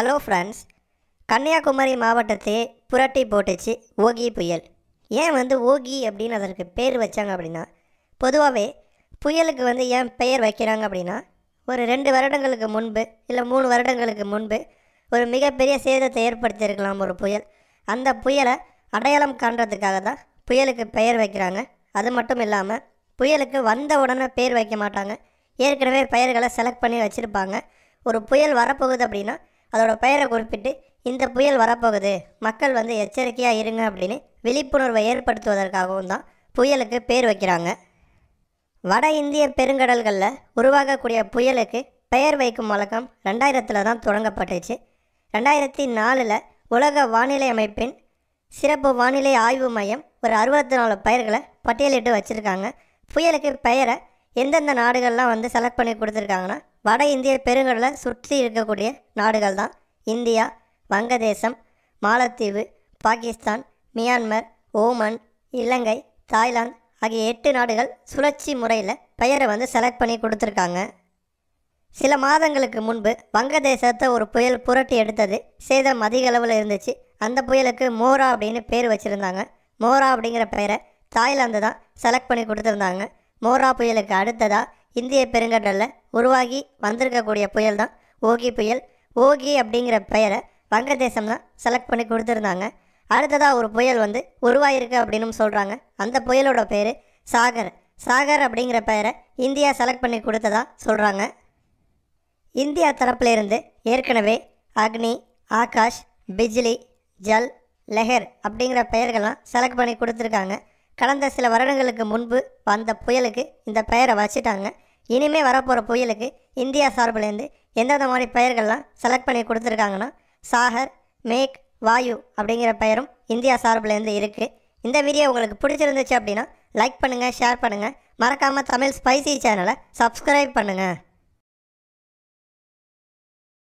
hello friends Kanyakumari மாவட்டத்தை புரட்டி போட்டுச்சு ஓகி புயல் ஏன் வந்து ஓகி அப்படின்னு அதற்கு பேர் வச்சாங்க அப்படின்னா பொதுவாகவே புயலுக்கு வந்து ஏன் பெயர் வைக்கிறாங்க அப்படின்னா ஒரு ரெண்டு வருடங்களுக்கு முன்பு இல்லை மூணு வருடங்களுக்கு முன்பு ஒரு மிகப்பெரிய சேதத்தை ஏற்படுத்தியிருக்கலாம் ஒரு புயல் அந்த புயலை அடையாளம் காண்றதுக்காக தான் புயலுக்கு பெயர் வைக்கிறாங்க அது மட்டும் இல்லாமல் புயலுக்கு வந்த உடனே பேர் வைக்க மாட்டாங்க ஏற்கனவே பெயர்களை செலக்ட் பண்ணி வச்சுருப்பாங்க ஒரு புயல் வரப்போகுது அப்படின்னா அதோட பெயரை குறிப்பிட்டு இந்த புயல் வரப்போகுது மக்கள் வந்து எச்சரிக்கையாக இருங்க அப்படின்னு விழிப்புணர்வை ஏற்படுத்துவதற்காகவும் தான் புயலுக்கு பேர் வைக்கிறாங்க வட இந்திய பெருங்கடல்களில் உருவாகக்கூடிய புயலுக்கு பெயர் வைக்கும் வழக்கம் ரெண்டாயிரத்தில் தான் தொடங்கப்பட்டுச்சு ரெண்டாயிரத்தி நாலில் உலக வானிலை அமைப்பின் சிறப்பு வானிலை ஆய்வு மையம் ஒரு அறுபத்தி நாலு பெயர்களை பட்டியலிட்டு வச்சுருக்காங்க புயலுக்கு பெயரை எந்தெந்த நாடுகள்லாம் வந்து செலக்ட் பண்ணி கொடுத்துருக்காங்கன்னா வட இந்திய பெருங்கடலை சுற்றி இருக்கக்கூடிய நாடுகள் தான் இந்தியா வங்கதேசம் மாலத்தீவு பாகிஸ்தான் மியான்மர் ஓமன் இலங்கை தாய்லாந்து ஆகிய எட்டு நாடுகள் சுழற்சி முறையில் பெயரை வந்து செலக்ட் பண்ணி கொடுத்துருக்காங்க சில மாதங்களுக்கு முன்பு வங்கதேசத்தை ஒரு புயல் புரட்டி எடுத்தது சேதம் அதிக அளவில் இருந்துச்சு அந்த புயலுக்கு மோரா அப்படின்னு பேர் வச்சுருந்தாங்க மோரா அப்படிங்கிற பெயரை தாய்லாந்து தான் செலக்ட் பண்ணி கொடுத்துருந்தாங்க மோரா புயலுக்கு அடுத்ததாக இந்திய பெருங்கடலில் உருவாகி வந்திருக்கக்கூடிய புயல் தான் ஓகி புயல் ஓகி அப்படிங்கிற பெயரை வங்கதேசம் தான் செலக்ட் பண்ணி கொடுத்துருந்தாங்க அடுத்ததாக ஒரு புயல் வந்து உருவாயிருக்கு அப்படின்னு சொல்கிறாங்க அந்த புயலோட பேர் சாகர் சாகர் அப்படிங்கிற பெயரை இந்தியா செலக்ட் பண்ணி கொடுத்ததா சொல்கிறாங்க இந்தியா தரப்பிலிருந்து ஏற்கனவே அக்னி ஆகாஷ் பிஜ்லி ஜல் லெஹர் அப்படிங்கிற பெயர்கள்லாம் செலக்ட் பண்ணி கொடுத்துருக்காங்க கடந்த சில வருடங்களுக்கு முன்பு வந்த புயலுக்கு இந்த பெயரை வச்சுட்டாங்க இனிமேல் வரப்போகிற புயலுக்கு இந்தியா சார்பிலேருந்து எந்தெந்த மாதிரி பெயர்கள்லாம் செலக்ட் பண்ணி கொடுத்துருக்காங்கன்னா சாகர் மேக் வாயு அப்படிங்கிற பெயரும் இந்தியா சார்பிலேருந்து இருக்குது இந்த வீடியோ உங்களுக்கு பிடிச்சிருந்துச்சு அப்படின்னா லைக் பண்ணுங்கள் ஷேர் பண்ணுங்கள் மறக்காமல் தமிழ் ஸ்பைசி சேனலை சப்ஸ்கிரைப் பண்ணுங்கள்